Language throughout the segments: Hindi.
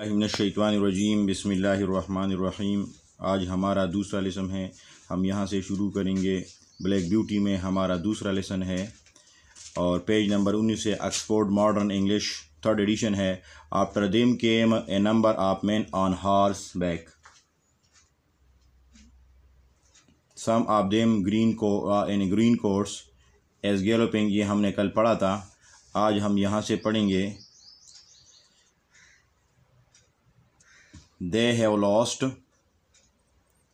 रजीम बसमीम आज हमारा दूसरा लेसन है हम यहाँ से शुरू करेंगे ब्लैक ब्यूटी में हमारा दूसरा लेसन है और पेज नंबर उन्नीस से Oxford Modern English third edition है after them came a number of men on horseback some of them green coat in green coats as galloping ये हमने कल पढ़ा था आज हम यहाँ से पढ़ेंगे They have lost.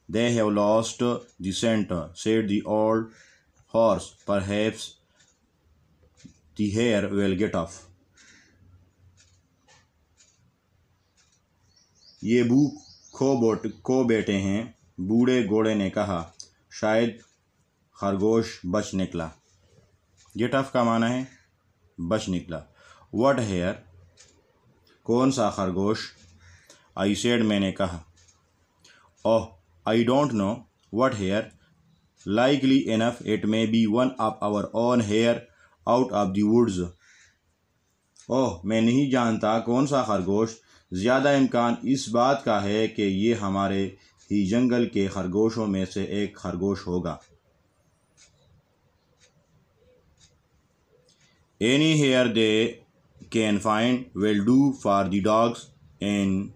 They have lost the center, said the old horse. Perhaps the hare will get off. ये भूख खो बोट खो बैठे हैं बूढ़े घोड़े ने कहा शायद खरगोश बच निकला गेट ऑफ का माना है बच निकला वट हेयर कौन सा खरगोश आई सेड मैंने कहा oh I don't know what hare likely enough it may be one of our own hare out of the woods oh मैं नहीं जानता कौन सा खरगोश ज़्यादा इम्कान इस बात का है कि ये हमारे ही जंगल के खरगोशों में से एक खरगोश होगा any hare they can find will do for the dogs and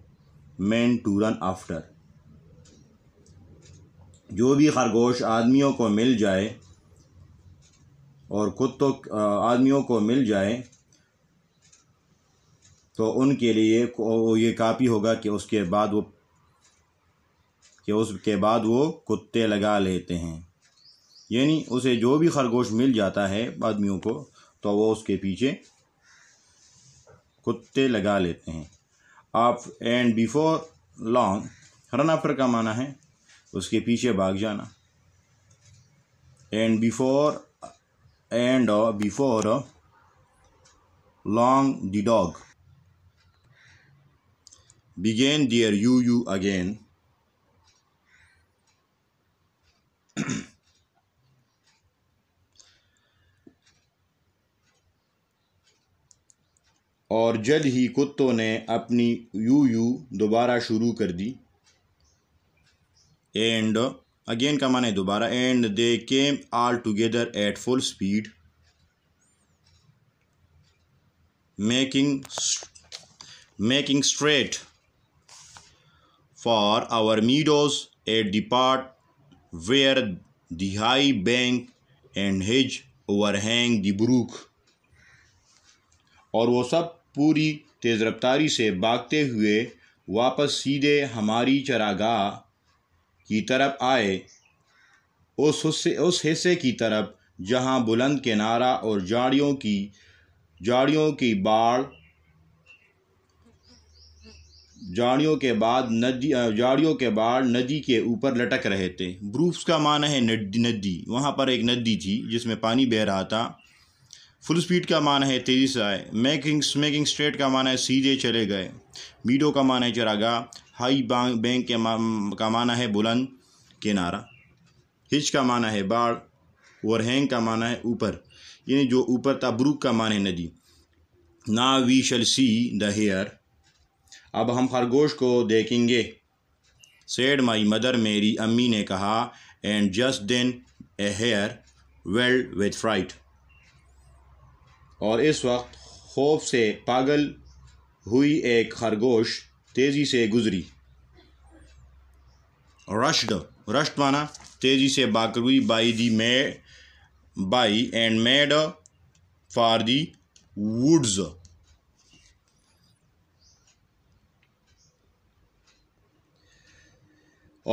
men to run after जो भी खरगोश आदमियों को मिल जाए और खुद तो आदमियों को मिल जाए तो उनके लिए ये काफ़ी होगा कि उसके बाद वो कि उसके बाद वो कुत्ते लगा लेते हैं यानी उसे जो भी खरगोश मिल जाता है आदमियों को तो वो उसके पीछे कुत्ते लगा लेते हैं आप एंड बिफोर लॉन्ग रन का माना है उसके पीछे भाग जाना and before and before long the dog began dear you you again और जल्द ही कुत्तों ने अपनी यू यू दोबारा शुरू कर दी एंड अगेन का माने दोबारा and they came all together at full speed making making straight for our meadows at the part where the bank and hedge overhang the brook और वो सब पूरी तेज़ रफ्तारी से भागते हुए वापस सीधे हमारी चरागाह की तरफ आए उस हिस्से उस हिस्से की तरफ जहां बुलंद किनारा और झाड़ियों की झाड़ियों की बाढ़ झाड़ियों के बाद नदी झाड़ियों के बाढ़ नदी के ऊपर लटक रहे थे ब्रूफ्स का माना है नदी नदी वहाँ पर एक नदी थी जिसमें पानी बह रहा था फुल स्पीड का मान है तेज़ी से आए मेकिंग मेकिंग स्ट्रेट का माना है सीधे चले गए मीडो का मान है चरागा हाई बैंक बैंक के का माना है बुलंद किनारा हिच का माना है बाढ़ और हैंग का माना है ऊपर यानी जो ऊपर था ब्रूक का मान है नदी ना we shall see the hare अब हम खरगोश को देखेंगे सेड माई मदर मेरी अम्मी ने कहा and just then a hare wild with fright और इस वक्त खौफ से पागल हुई एक खरगोश तेज़ी से गुजरी रश्ड रश्ट माना तेज़ी से बाकर हुई by the may by and made for the woods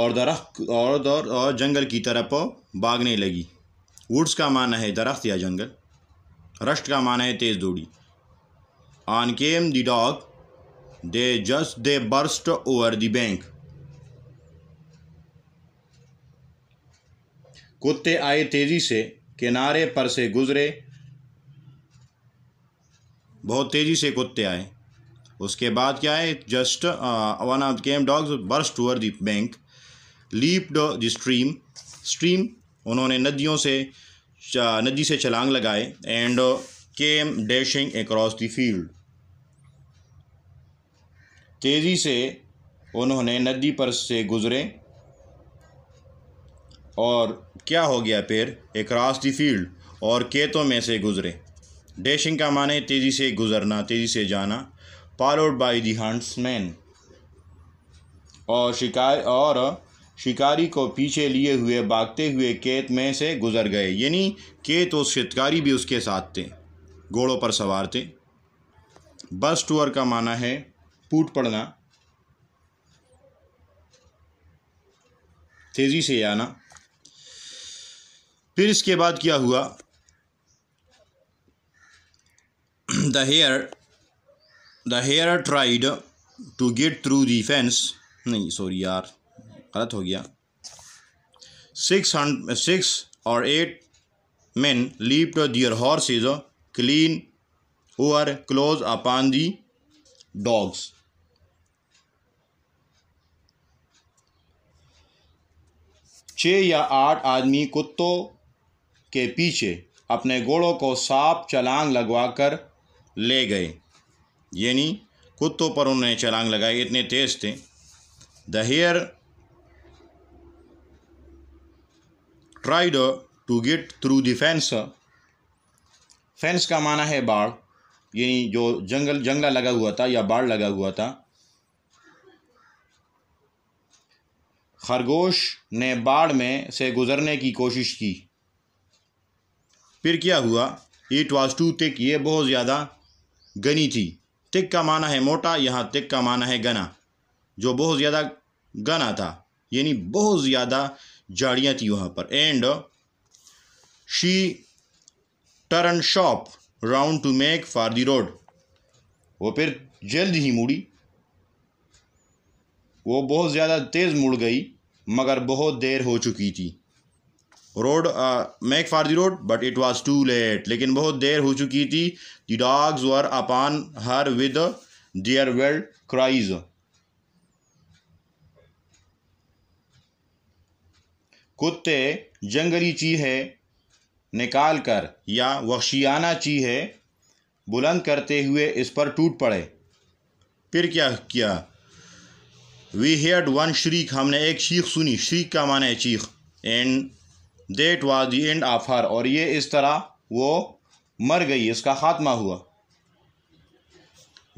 और दरख्त और और जंगल की तरफ भागने लगी वुड्स का माना है दरख्त या जंगल रस्ट का माना है तेज़ दौड़ी on came the dog they just they burst over the bank कुत्ते आए तेज़ी से किनारे पर से गुजरे बहुत तेज़ी से कुत्ते आए उसके बाद क्या है just one of came dogs burst over the bank leap the stream stream उन्होंने नदियों से नदी से छलांग लगाए and came dashing across the field तेज़ी से उन्होंने नदी पर से गुजरे और क्या हो गया फिर अक्रॉस द फील्ड और खेतों में से गुजरे डैशिंग का माने तेज़ी से गुजरना तेज़ी से जाना फॉलोड बाई दी मैन और शिकार और शिकारी को पीछे लिए हुए भागते हुए केत में से गुजर गए यानी केत और शिकारी भी उसके साथ थे घोड़ों पर सवार थे बस टूअर का माना है फूट पड़ना तेज़ी से आना फिर इसके बाद क्या हुआ the hare the hare tried to get through the fence नहीं सॉरी यार गलत हो गया सिक्स सिक्स और eight to their horse is clean were close upon the dogs छः या आठ आदमी कुत्तों के पीछे अपने घोड़ों को साफ चलांग लगवाकर ले गए यानी कुत्तों पर उन्होंने चलांग लगाई इतने तेज थे the hare tried to get through the fence fence का माना है बाढ़ यानी जो जंगल जंगला लगा हुआ था या बाढ़ लगा हुआ था खरगोश ने बाढ़ में से गुजरने की कोशिश की फिर क्या हुआ इट वॉज टू तिक ये बहुत ज़्यादा गनी थी तिक का माना है मोटा यहाँ तिक का माना है गना जो बहुत ज़्यादा गना था यानी बहुत ज़्यादा झाड़ियाँ थी वहाँ पर and she turn sharp round to make for the road वो फिर जल्द ही मुड़ी वो बहुत ज़्यादा तेज़ मुड़ गई मगर बहुत देर हो चुकी थी rode make for the road but it was too late लेकिन बहुत देर हो चुकी थी the dogs were upon her with their wild cries कुत्ते जंगली है निकाल कर या ची है बुलंद करते हुए इस पर टूट पड़े फिर क्या किया वी हेड वन श्रीक हमने एक शीख सुनी श्रीक का माने चीख and that was the end of her और ये इस तरह वो मर गई इसका खात्मा हुआ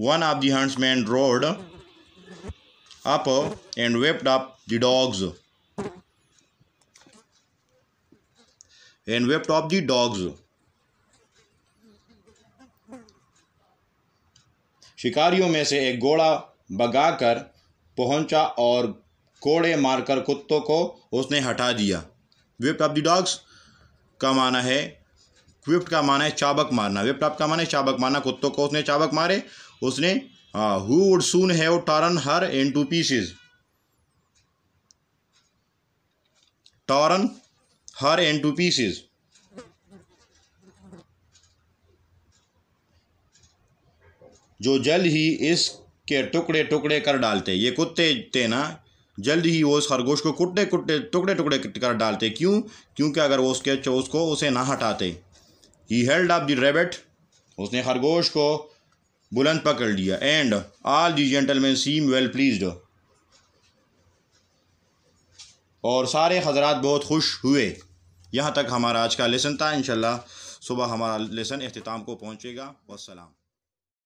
one of the men rode up and whipped up the dogs and wept of the dogs. शिकारियों में से एक घोड़ा कर पहुंचा और कोड़े मारकर कुत्तों को उसने हटा दिया विप्ट ऑफ द डॉग्स का माना है क्विप्ट का माना है चाबक मारना विप्ट ऑफ का माना है चाबक मारना कुत्तों को उसने चाबक मारे उसने who would soon have torn her into pieces torn her into pieces. जो जल्द ही इसके टुकड़े टुकड़े कर डालते ये कुत्ते थे ना जल्द ही वो उस खरगोश को कुटने कुटने टुकड़े टुकड़े कर डालते क्यों क्योंकि अगर वो उसके उसको उसे ना हटाते ही हेल्ड अप द रेबेट उसने खरगोश को बुलंद पकड़ लिया and all the gentlemen seem well pleased और सारे हजरात बहुत खुश हुए यहाँ तक हमारा आज का लेसन था इन सुबह हमारा लेसन अख्ताम को पहुँचेगा वसलम